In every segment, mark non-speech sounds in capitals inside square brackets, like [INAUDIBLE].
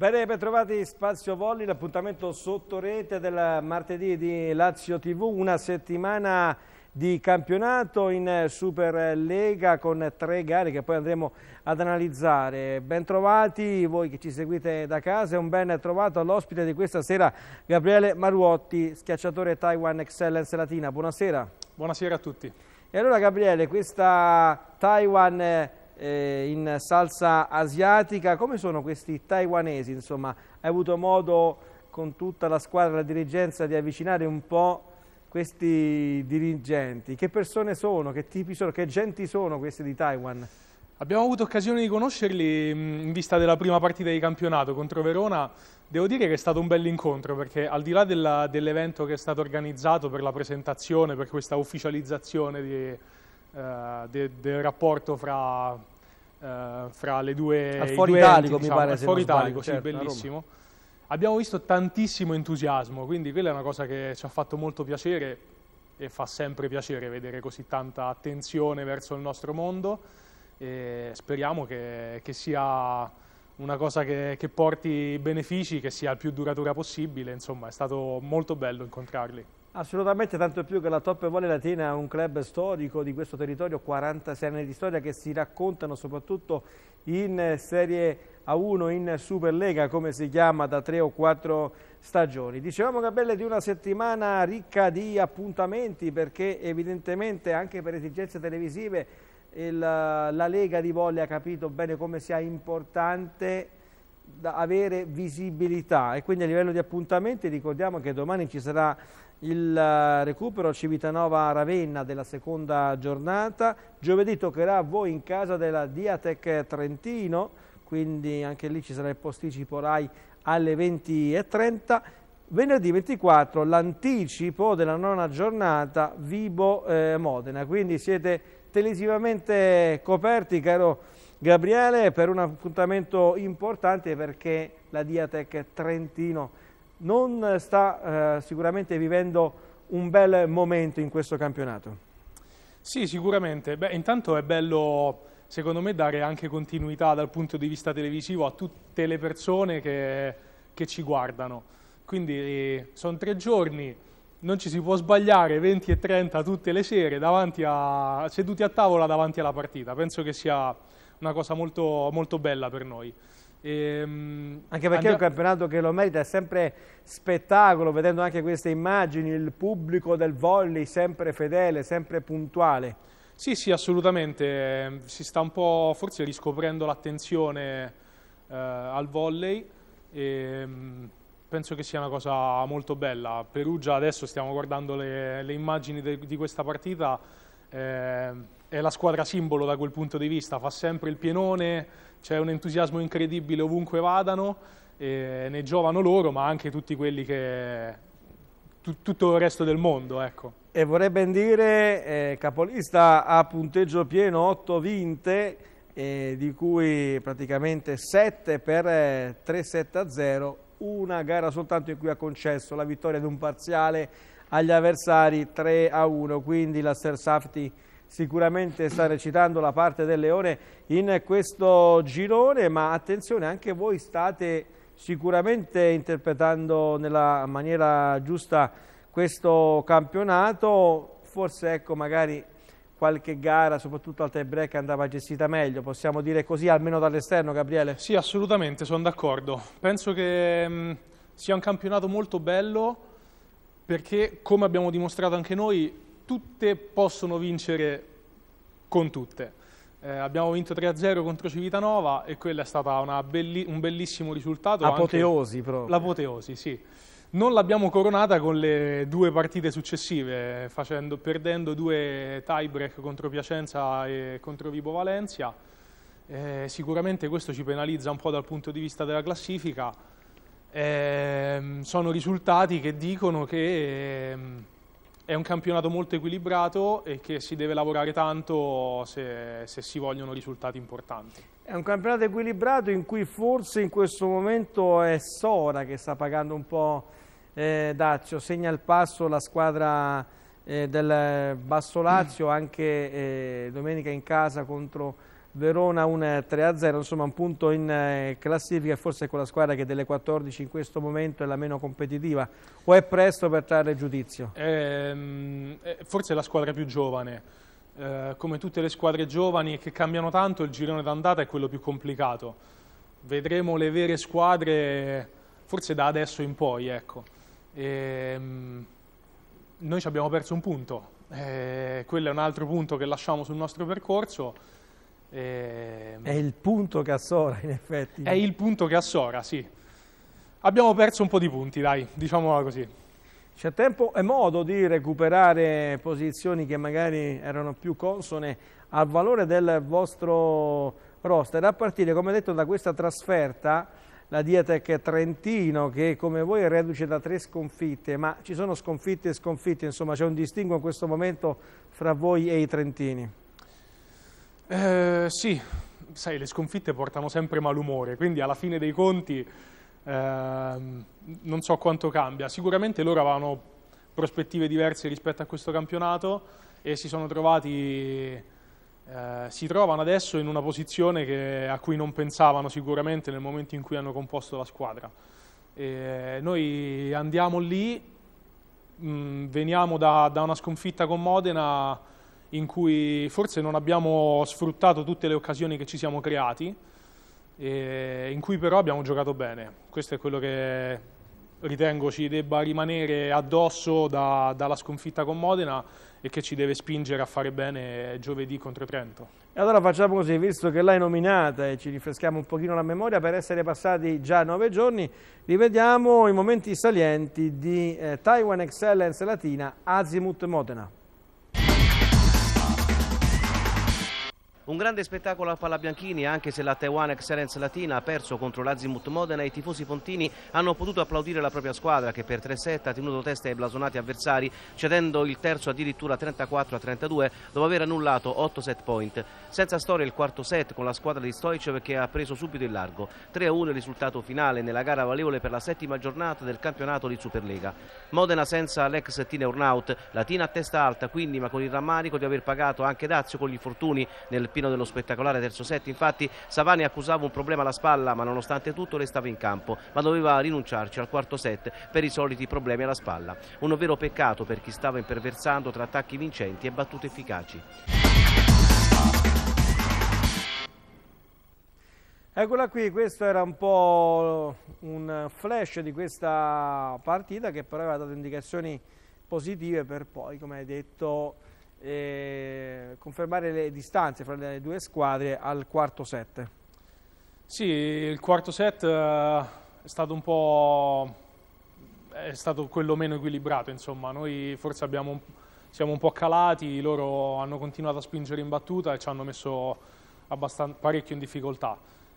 Bene, ben trovati Spazio Volli, l'appuntamento sotto rete del martedì di Lazio TV, una settimana di campionato in Super Lega con tre gare che poi andremo ad analizzare. Bentrovati voi che ci seguite da casa e un ben trovato all'ospite di questa sera Gabriele Maruotti, schiacciatore Taiwan Excellence Latina. Buonasera. Buonasera a tutti. E allora Gabriele, questa Taiwan eh, in salsa asiatica. Come sono questi taiwanesi? Insomma, hai avuto modo con tutta la squadra, la dirigenza di avvicinare un po' questi dirigenti. Che persone sono? Che tipi sono? Che genti sono questi di Taiwan? Abbiamo avuto occasione di conoscerli in vista della prima partita di campionato contro Verona. Devo dire che è stato un bell'incontro perché al di là dell'evento che è stato organizzato per la presentazione, per questa ufficializzazione di, eh, de, del rapporto fra eh, fra le due... Al Foro italico enti, mi diciamo, pare. Al Foro italico, sbaglio, sì, certo, bellissimo. Abbiamo visto tantissimo entusiasmo, quindi quella è una cosa che ci ha fatto molto piacere e fa sempre piacere vedere così tanta attenzione verso il nostro mondo e speriamo che, che sia una cosa che, che porti benefici, che sia il più duratura possibile, insomma è stato molto bello incontrarli. Assolutamente, tanto più che la Top Volley Latina è un club storico di questo territorio, 46 anni di storia che si raccontano soprattutto in Serie A1, in Superlega, come si chiama, da tre o quattro stagioni. Dicevamo, Gabriele, di una settimana ricca di appuntamenti perché evidentemente anche per esigenze televisive il, la Lega di Volley ha capito bene come sia importante avere visibilità e quindi a livello di appuntamenti ricordiamo che domani ci sarà il eh, recupero Civitanova-Ravenna della seconda giornata. Giovedì toccherà a voi in casa della Diatec Trentino, quindi anche lì ci sarà il posticipo RAI alle 20.30. Venerdì 24 l'anticipo della nona giornata Vibo-Modena, eh, quindi siete televisivamente coperti, caro Gabriele, per un appuntamento importante perché la Diatec Trentino non sta eh, sicuramente vivendo un bel momento in questo campionato. Sì, sicuramente. Beh, intanto è bello, secondo me, dare anche continuità dal punto di vista televisivo a tutte le persone che, che ci guardano. Quindi sono tre giorni, non ci si può sbagliare 20 e 30 tutte le sere a, seduti a tavola davanti alla partita. Penso che sia una cosa molto, molto bella per noi. Ehm, anche perché è un campionato che lo merita, è sempre spettacolo, vedendo anche queste immagini, il pubblico del volley sempre fedele, sempre puntuale. Sì, sì, assolutamente, si sta un po' forse riscoprendo l'attenzione eh, al volley e ehm, penso che sia una cosa molto bella. Perugia adesso stiamo guardando le, le immagini de, di questa partita, eh, è la squadra simbolo da quel punto di vista, fa sempre il pienone, c'è un entusiasmo incredibile ovunque vadano, ne giovano loro ma anche tutti quelli che... Tut tutto il resto del mondo, ecco. E vorrei ben dire, eh, capolista a punteggio pieno 8 vinte, eh, di cui praticamente 7 per 3-7 eh, a 0, una gara soltanto in cui ha concesso la vittoria di un parziale agli avversari 3 a 1, quindi la Sersafti sicuramente sta recitando la parte del leone in questo girone, ma attenzione, anche voi state sicuramente interpretando nella maniera giusta questo campionato, forse ecco magari qualche gara, soprattutto al tie break, andava gestita meglio, possiamo dire così almeno dall'esterno Gabriele? Sì assolutamente, sono d'accordo, penso che mh, mm, sia un campionato molto bello perché come abbiamo dimostrato anche noi tutte possono vincere con tutte. Eh, abbiamo vinto 3-0 contro Civitanova e quello è stato belli un bellissimo risultato. L'apoteosi anche... proprio. L'apoteosi, sì. Non l'abbiamo coronata con le due partite successive, facendo, perdendo due tie-break contro Piacenza e contro Vibo Valencia. Eh, sicuramente questo ci penalizza un po' dal punto di vista della classifica. Eh, sono risultati che dicono che ehm, è un campionato molto equilibrato e che si deve lavorare tanto se, se, si vogliono risultati importanti. È un campionato equilibrato in cui forse in questo momento è Sora che sta pagando un po' eh, Daccio, segna il passo la squadra eh, del Basso Lazio anche eh, domenica in casa contro Verona un 3-0, eh, insomma un punto in eh, classifica, forse con la squadra che delle 14 in questo momento è la meno competitiva, o è presto per trarre giudizio? Ehm, eh, forse è la squadra più giovane, eh, come tutte le squadre giovani che cambiano tanto, il girone d'andata è quello più complicato, vedremo le vere squadre forse da adesso in poi, ecco. Eh, noi ci abbiamo perso un punto, eh, quello è un altro punto che lasciamo sul nostro percorso, e... Ehm, è il punto che assora, in effetti. È il punto che assora, sì. Abbiamo perso un po' di punti, dai, diciamola così. C'è tempo e modo di recuperare posizioni che magari erano più consone al valore del vostro roster, a partire, come detto, da questa trasferta, la Diatec Trentino, che come voi è reduce da tre sconfitte, ma ci sono sconfitte e sconfitte, insomma c'è un distinguo in questo momento fra voi e i trentini. Eh, sì, sai, le sconfitte portano sempre malumore, quindi alla fine dei conti eh, non so quanto cambia. Sicuramente loro avevano prospettive diverse rispetto a questo campionato e si sono trovati... Eh, si trovano adesso in una posizione che, a cui non pensavano sicuramente nel momento in cui hanno composto la squadra. E noi andiamo lì, mh, mm, veniamo da, da, una sconfitta con Modena in cui forse non abbiamo sfruttato tutte le occasioni che ci siamo creati, in cui però abbiamo giocato bene. Questo è quello che ritengo ci debba rimanere addosso da, dalla sconfitta con Modena e che ci deve spingere a fare bene giovedì contro Trento. E allora facciamo così, visto che l'hai nominata e ci rifreschiamo un pochino la memoria, per essere passati già nove giorni, rivediamo i momenti salienti di eh, Taiwan Excellence Latina Azimut Modena. Un grande spettacolo a Palla Bianchini, anche se la Taiwan Excellence Latina ha perso contro l'Azimut Modena i tifosi pontini hanno potuto applaudire la propria squadra che per 3-7 ha tenuto testa ai blasonati avversari cedendo il terzo addirittura 34-32 dopo aver annullato 8 set point. Senza storia il quarto set con la squadra di Stoicev che ha preso subito il largo. 3-1 il risultato finale nella gara valevole per la settima giornata del campionato di Superlega. Modena senza l'ex Tina Urnaut, Latina a testa alta quindi ma con il rammarico di aver pagato anche Dazio con gli infortuni nel piano mattino dello spettacolare terzo set infatti Savani accusava un problema alla spalla ma nonostante tutto restava in campo ma doveva rinunciarci al quarto set per i soliti problemi alla spalla un vero peccato per chi stava imperversando tra attacchi vincenti e battute efficaci Eccola qui, questo era un po' un flash di questa partita che però aveva dato indicazioni positive per poi, come hai detto, eh, confermare le distanze fra le due squadre al quarto set. Sì, il quarto set eh, è stato un po' è stato quello meno equilibrato, insomma, noi forse abbiamo, siamo un po' calati, loro hanno continuato a spingere in battuta e ci hanno messo parecchio in difficoltà.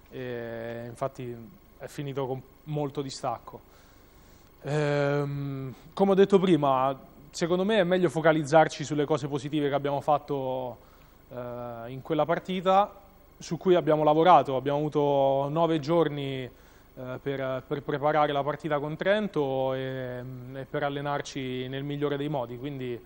E infatti è finito con molto distacco. Ehm, come ho detto prima, secondo me è meglio focalizzarci sulle cose positive che abbiamo fatto eh, in quella partita, su cui abbiamo lavorato, abbiamo avuto nove giorni eh, per, per, preparare la partita con Trento e, mm, e, per allenarci nel migliore dei modi, quindi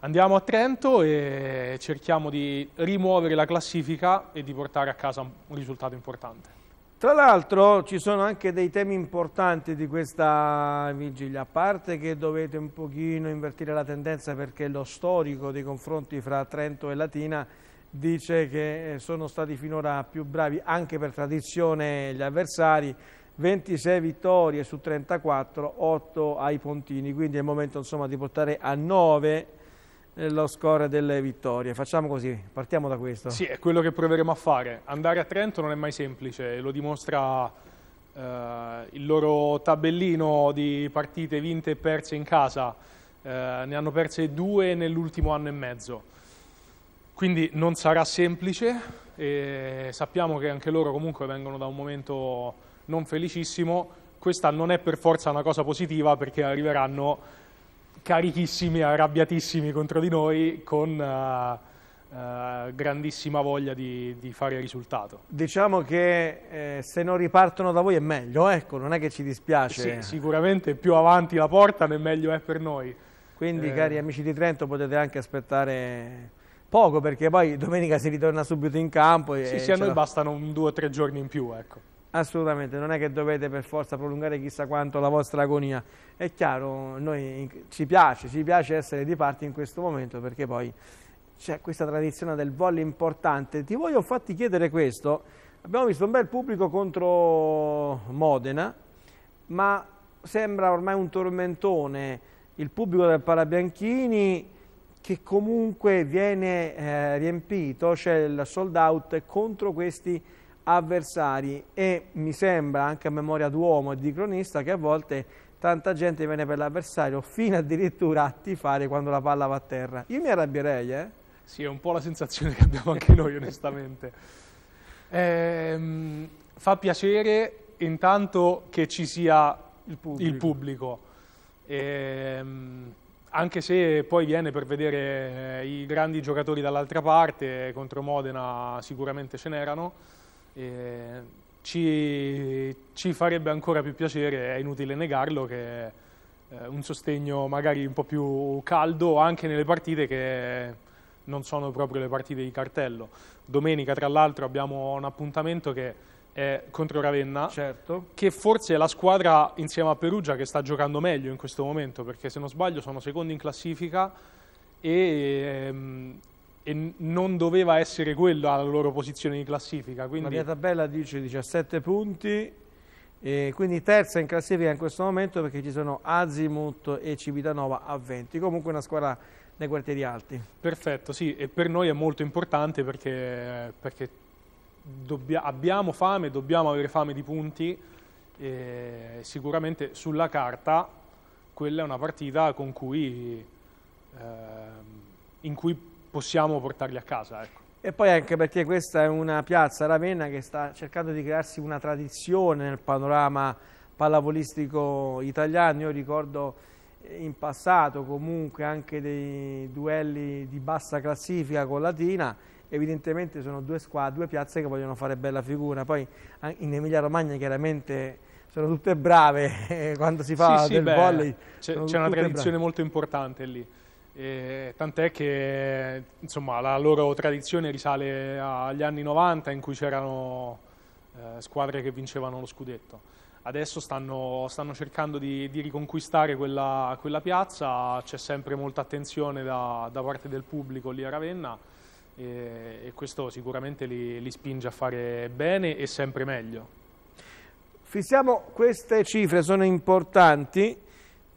andiamo a Trento e cerchiamo di rimuovere la classifica e di portare a casa un risultato importante. Tra l'altro ci sono anche dei temi importanti di questa vigilia, a parte che dovete un pochino invertire la tendenza perché lo storico dei confronti fra Trento e Latina dice che eh, sono stati finora più bravi anche per tradizione gli avversari, 26 vittorie su 34, 8 ai Pontini, quindi è il momento insomma, di portare a 9 eh, lo score delle vittorie. Facciamo così, partiamo da questo. Sì, è quello che proveremo a fare. Andare a Trento non è mai semplice, lo dimostra eh, il loro tabellino di partite vinte e perse in casa. Eh, ne hanno perse due nell'ultimo anno e mezzo. Quindi non sarà semplice e sappiamo che anche loro comunque vengono da un momento non felicissimo. Questa non è per forza una cosa positiva perché arriveranno carichissimi, arrabbiatissimi contro di noi con uh, uh, grandissima voglia di, di, fare risultato. Diciamo che eh, se non ripartono da voi è meglio, ecco, non è che ci dispiace. Sì, sicuramente più avanti la portano meglio è per noi. Quindi eh. cari amici di Trento potete anche aspettare poco perché poi domenica si ritorna subito in campo. sì, sì, a noi bastano un due o tre giorni in più, ecco. Assolutamente, non è che dovete per forza prolungare chissà quanto la vostra agonia. È chiaro, noi ci piace, ci piace essere di parte in questo momento perché poi c'è questa tradizione del volley importante. Ti voglio fatti chiedere questo. Abbiamo visto un bel pubblico contro Modena, ma sembra ormai un tormentone il pubblico del Parabianchini che comunque viene eh, riempito, c'è cioè il sold out contro questi avversari e mi sembra anche a memoria d'uomo e di cronista che a volte tanta gente viene per l'avversario fino addirittura a tifare quando la palla va a terra. Io mi arrabbierei, eh? Sì, è un po' la sensazione che abbiamo anche noi, onestamente. Eh, fa piacere intanto che ci sia il pubblico, il pubblico. Eh, anche se poi viene per vedere eh, i grandi giocatori dall'altra parte, contro Modena sicuramente ce n'erano. Eh, ci, ci, farebbe ancora più piacere, è inutile negarlo, che eh, un sostegno magari un po' più caldo anche nelle partite che non sono proprio le partite di cartello. Domenica, tra l'altro, abbiamo un appuntamento che è contro Ravenna, certo. che forse è la squadra insieme a Perugia che sta giocando meglio in questo momento, perché se non sbaglio sono secondi in classifica e ehm, e non doveva essere quella la loro posizione di classifica. Quindi... La mia tabella dice 17 punti, e quindi terza in classifica in questo momento perché ci sono Azimut e Civitanova a 20, comunque una squadra dei quartieri alti. Perfetto, sì, e per noi è molto importante perché, perché abbiamo fame, dobbiamo avere fame di punti, e sicuramente sulla carta quella è una partita cui, eh, in cui possiamo portarli a casa. Ecco. E poi anche perché questa è una piazza, Ravenna, che sta cercando di crearsi una tradizione nel panorama pallavolistico italiano. Io ricordo eh, in passato comunque anche dei duelli di bassa classifica con Latina, evidentemente sono due, squadre, due piazze che vogliono fare bella figura. Poi in Emilia Romagna chiaramente sono tutte brave [LAUGHS] eh, quando si fa sì, del sì, volley. C'è una tradizione brave. molto importante lì. Eh, tant'è che insomma, la loro tradizione risale agli anni 90 in cui c'erano eh, squadre che vincevano lo scudetto. Adesso stanno, stanno cercando di, di riconquistare quella, quella, piazza, c'è sempre molta attenzione da, da, parte del pubblico lì a Ravenna e, e questo sicuramente li, li spinge a fare bene e sempre meglio. Fissiamo queste cifre, sono importanti.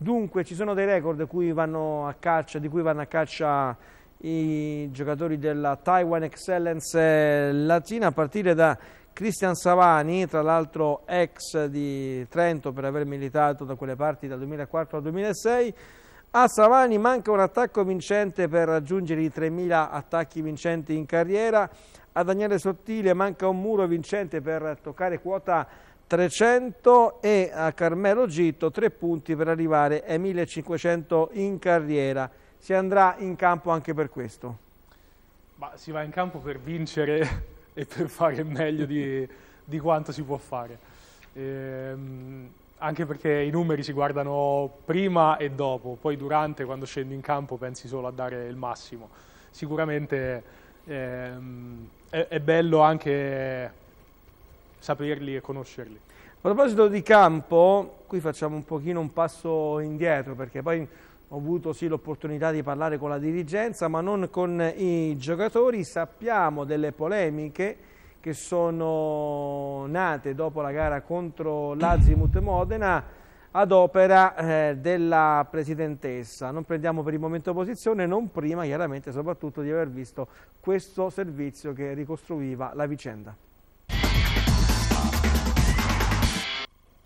Dunque ci sono dei record cui caccia, di cui vanno a caccia i giocatori della Taiwan Excellence eh, Latina a partire da Cristian Savani, tra l'altro ex di Trento per aver militato da quelle parti dal 2004 al 2006. A Savani manca un attacco vincente per raggiungere i 3.000 attacchi vincenti in carriera. A Daniele Sottile manca un muro vincente per toccare quota 300 e a Carmelo Gitto 3 punti per arrivare ai 1500 in carriera. Si andrà in campo anche per questo? Ma si va in campo per vincere [LAUGHS] e per fare meglio di, di quanto si può fare. Ehm, anche perché i numeri si guardano prima e dopo, poi durante, quando scendi in campo, pensi solo a dare il massimo. Sicuramente ehm, è, è bello anche saperli e conoscerli. A proposito di campo, qui facciamo un pochino un passo indietro perché poi ho avuto sì l'opportunità di parlare con la dirigenza ma non con i giocatori, sappiamo delle polemiche che sono nate dopo la gara contro l'Azimut Modena ad opera eh, della Presidentessa. Non prendiamo per il momento posizione, non prima chiaramente soprattutto di aver visto questo servizio che ricostruiva la vicenda.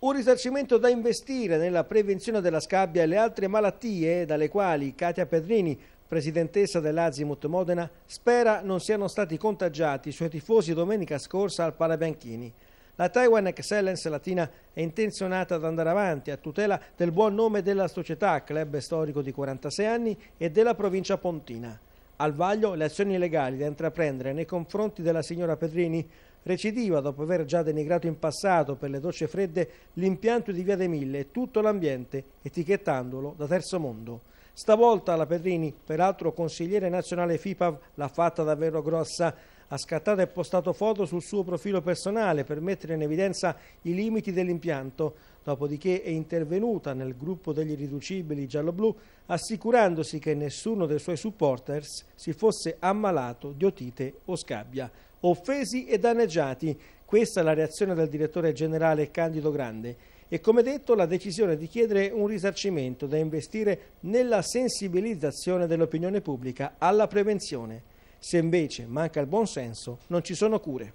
Un risarcimento da investire nella prevenzione della scabbia e le altre malattie dalle quali Katia Pedrini, presidentessa dell'Azimut Modena, spera non siano stati contagiati i suoi tifosi domenica scorsa al Palabianchini. La Taiwan Excellence Latina è intenzionata ad andare avanti a tutela del buon nome della società, club storico di 46 anni e della provincia pontina. Al vaglio le azioni legali da intraprendere nei confronti della signora Pedrini recidiva dopo aver già denigrato in passato per le docce fredde l'impianto di Via dei Mille e tutto l'ambiente, etichettandolo da terzo mondo. Stavolta la Pedrini, peraltro consigliere nazionale FIPAV, l'ha fatta davvero grossa. Ha scattato e postato foto sul suo profilo personale per mettere in evidenza i limiti dell'impianto. Dopodiché è intervenuta nel gruppo degli irriducibili giallo-blu assicurandosi che nessuno dei suoi supporters si fosse ammalato di otite o scabbia offesi e danneggiati. Questa è la reazione del direttore generale Candido Grande e come detto la decisione di chiedere un risarcimento da investire nella sensibilizzazione dell'opinione pubblica alla prevenzione. Se invece manca il buonsenso non ci sono cure.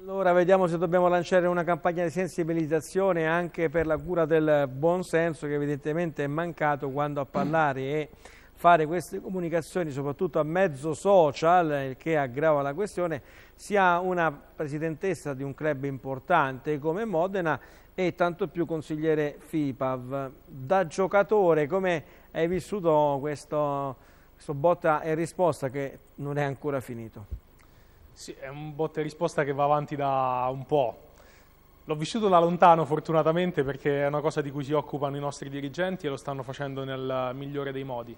Allora vediamo se dobbiamo lanciare una campagna di sensibilizzazione anche per la cura del buonsenso che evidentemente è mancato quando a parlare è fare queste comunicazioni soprattutto a mezzo social che aggrava la questione sia una presidentessa di un club importante come Modena e tanto più consigliere FIPAV da giocatore come hai vissuto questo, questo botta e risposta che non è ancora finito sì, è un botta e risposta che va avanti da un po' L'ho vissuto da lontano fortunatamente perché è una cosa di cui si occupano i nostri dirigenti e lo stanno facendo nel migliore dei modi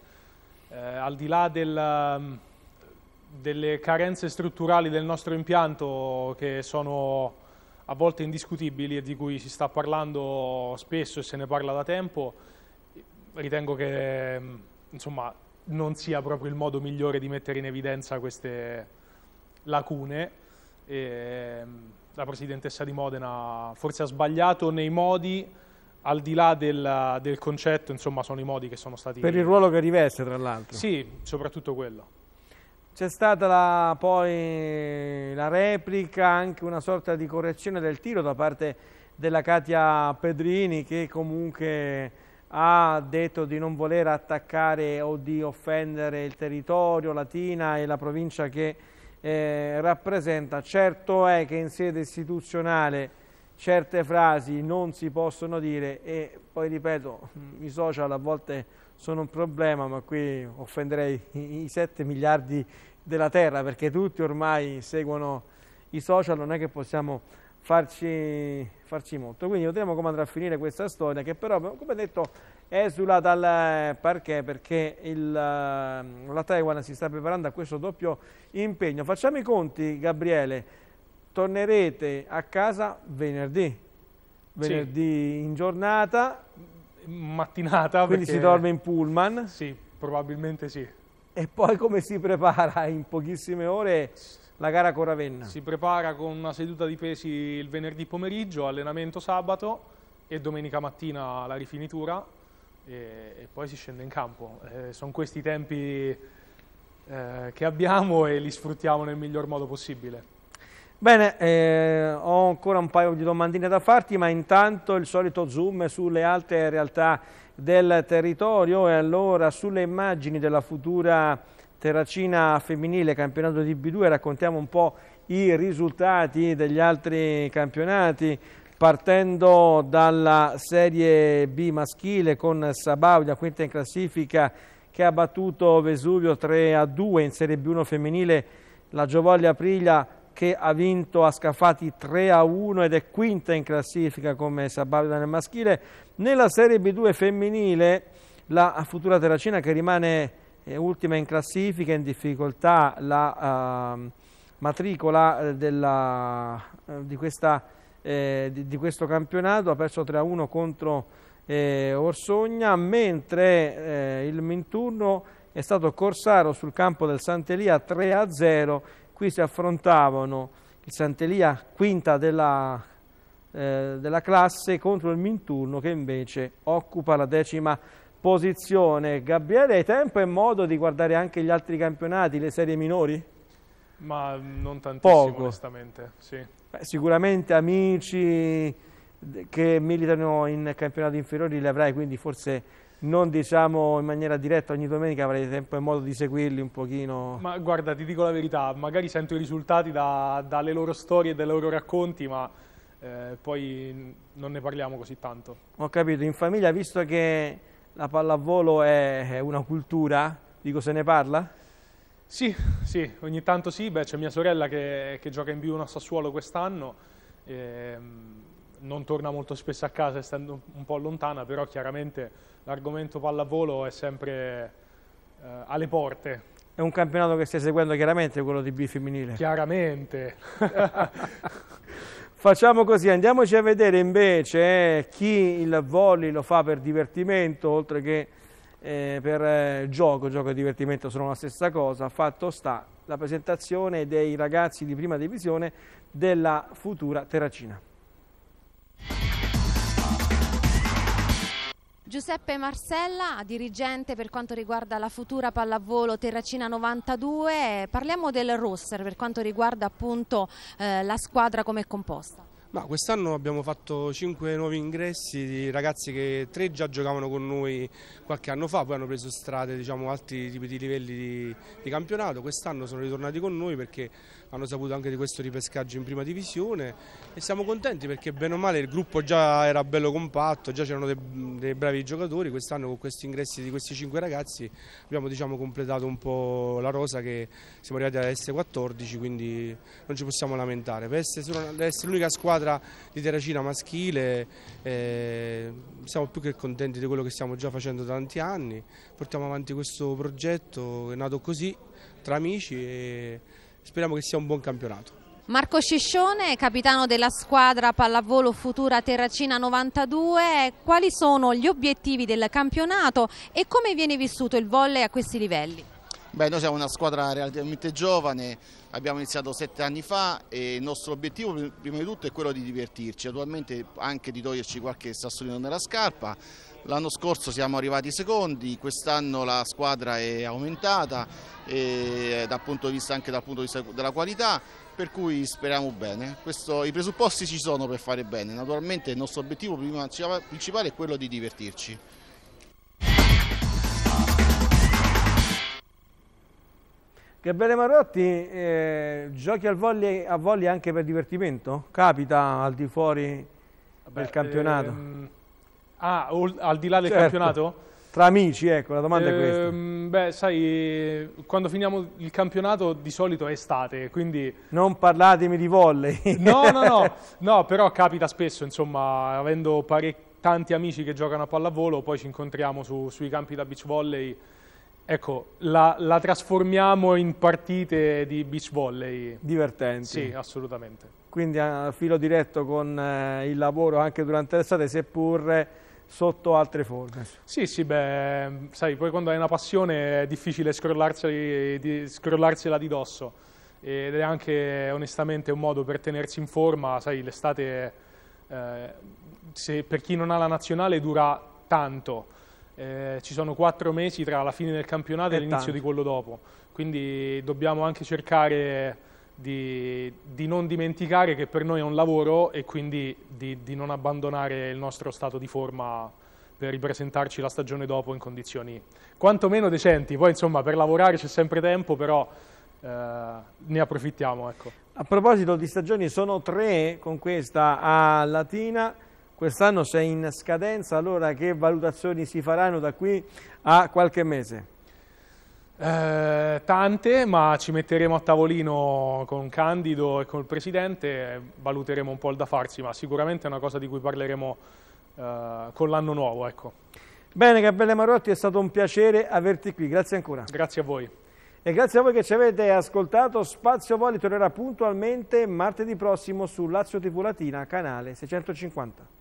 eh, al di là del, mm, delle carenze strutturali del nostro impianto che sono a volte indiscutibili e di cui si sta parlando spesso e se ne parla da tempo, ritengo che mm, insomma, non sia proprio il modo migliore di mettere in evidenza queste lacune. E, mm, la presidentessa di Modena forse ha sbagliato nei modi, al di là del, del, concetto, insomma, sono i modi che sono stati... Per il ruolo che riveste, tra l'altro. Sì, soprattutto quello. C'è stata la, poi la replica, anche una sorta di correzione del tiro da parte della Katia Pedrini che comunque ha detto di non voler attaccare o di offendere il territorio, Latina e la provincia che eh, rappresenta. Certo è che in sede istituzionale certe frasi non si possono dire e poi ripeto, i social a volte sono un problema, ma qui offenderei i 7 miliardi della Terra perché tutti ormai seguono i social, non è che possiamo farci, farci molto. Quindi vedremo come andrà a finire questa storia che però, come detto, esula dal eh, perché, perché il, eh, la Taiwan si sta preparando a questo doppio impegno. Facciamo i conti, Gabriele tornerete a casa venerdì, venerdì sì. in giornata. Mattinata. Quindi perché... si dorme in pullman. Sì, probabilmente sì. E poi come si prepara [LAUGHS] in pochissime ore la gara con Ravenna? Si prepara con una seduta di pesi il venerdì pomeriggio, allenamento sabato e domenica mattina la rifinitura e, e poi si scende in campo. Eh, sono questi i tempi eh, che abbiamo e li sfruttiamo nel miglior modo possibile. Bene, eh, ho ancora un paio di domandine da farti, ma intanto il solito zoom sulle altre realtà del territorio e allora sulle immagini della futura Terracina femminile campionato di B2 raccontiamo un po' i risultati degli altri campionati partendo dalla serie B maschile con Sabaudia quinta in classifica che ha battuto Vesuvio 3 a 2 in serie B1 femminile la Giovoglia Priglia che ha vinto a Scafati 3 a 1 ed è quinta in classifica come Sababida nel maschile. Nella Serie B2 femminile la futura Terracina che rimane eh, ultima in classifica, in difficoltà la uh, matricola eh, della, eh, di, questa, eh, di, di, questo campionato, ha perso 3-1 a contro eh, Orsogna, mentre eh, il Minturno è stato corsaro sul campo del Sant'Elia 3-0 a Qui si affrontavano il Sant'Elia, quinta della, eh, della classe, contro il Minturno che invece occupa la decima posizione. Gabriele, hai tempo e modo di guardare anche gli altri campionati, le serie minori? Ma non tantissimo, Poco. onestamente, sì. Beh, sicuramente amici che militano in campionati inferiori li avrai, quindi forse non diciamo in maniera diretta ogni domenica avrei tempo e modo di seguirli un pochino. Ma guarda, ti dico la verità, magari sento i risultati da, dalle loro storie e dai loro racconti, ma eh, poi non ne parliamo così tanto. Ho capito, in famiglia, visto che la pallavolo è, è una cultura, dico se ne parla? Sì, sì, ogni tanto sì, beh c'è mia sorella che, che, gioca in B1 a Sassuolo quest'anno, ehm, non torna molto spesso a casa essendo un po' lontana, però chiaramente l'argomento pallavolo è sempre eh, alle porte. È un campionato che stai seguendo chiaramente quello di B femminile. Chiaramente. [LAUGHS] Facciamo così, andiamoci a vedere invece eh, chi il volley lo fa per divertimento, oltre che eh, per eh, gioco, gioco e divertimento sono la stessa cosa, fatto sta la presentazione dei ragazzi di prima divisione della futura Terracina. Giuseppe Marsella, dirigente per quanto riguarda la futura pallavolo Terracina 92, parliamo del roster per quanto riguarda appunto eh, la squadra come è composta. quest'anno abbiamo fatto 5 nuovi ingressi di ragazzi che 3 già giocavano con noi qualche anno fa, poi hanno preso strade diciamo, altri tipi di livelli di, di campionato, quest'anno sono ritornati con noi perché hanno saputo anche di questo ripescaggio in prima divisione e siamo contenti perché bene o male il gruppo già era bello compatto, già c'erano dei, dei, bravi giocatori, quest'anno con questi ingressi di questi cinque ragazzi abbiamo diciamo, completato un po' la rosa che siamo arrivati ad s 14 quindi non ci possiamo lamentare, per essere, l'unica squadra di Terracina maschile eh, siamo più che contenti di quello che stiamo già facendo da tanti anni, portiamo avanti questo progetto che è nato così tra amici e speriamo che sia un buon campionato. Marco Sciscione, capitano della squadra pallavolo Futura Terracina 92, quali sono gli obiettivi del campionato e come viene vissuto il volley a questi livelli? Beh, noi siamo una squadra relativamente giovane, abbiamo iniziato sette anni fa e il nostro obiettivo prima di tutto è quello di divertirci, attualmente anche di toglierci qualche sassolino nella scarpa, L'anno scorso siamo arrivati secondi, quest'anno la squadra è aumentata e dal punto di vista anche dal punto di vista della qualità, per cui speriamo bene. Questo, I presupposti ci sono per fare bene, naturalmente il nostro obiettivo cioè, principale è quello di divertirci. Gabriele Marotti, eh, giochi al volley, a volley anche per divertimento? Capita al di fuori Beh, del campionato? Ehm... Ah, al di là del certo. campionato? Tra amici, ecco, la domanda ehm, è questa. Beh, sai, quando finiamo il campionato di solito è estate, quindi... Non parlatemi di volley. [LAUGHS] no, no, no, no, però capita spesso, insomma, avendo tanti amici che giocano a pallavolo, poi ci incontriamo su, sui campi da beach volley. Ecco, la, la trasformiamo in partite di beach volley. Divertenti. Sì, assolutamente. Quindi a filo diretto con eh, il lavoro anche durante l'estate, seppur sotto altre forme. Sì, sì, beh, sai, poi quando hai una passione è difficile scrollarsela di dosso ed è anche onestamente un modo per tenersi in forma, sai, l'estate eh, se, per chi non ha la nazionale dura tanto, eh, ci sono quattro mesi tra la fine del campionato e, e l'inizio di quello dopo, quindi dobbiamo anche cercare di, di, non dimenticare che per noi è un lavoro e quindi di, di, non abbandonare il nostro stato di forma per ripresentarci la stagione dopo in condizioni quantomeno decenti. Poi insomma per lavorare c'è sempre tempo, però eh, ne approfittiamo. Ecco. A proposito di stagioni, sono tre con questa a Latina quest'anno sei in scadenza, allora che valutazioni si faranno da qui a qualche mese? Eh, tante, ma ci metteremo a tavolino con Candido e col Presidente, valuteremo un po' il da farsi, ma sicuramente è una cosa di cui parleremo eh, con l'anno nuovo. Ecco. Bene, Gabriele Marotti, è stato un piacere averti qui, grazie ancora. Grazie a voi. E grazie a voi che ci avete ascoltato, Spazio Voli tornerà puntualmente martedì prossimo su Lazio TV Latina, canale 650.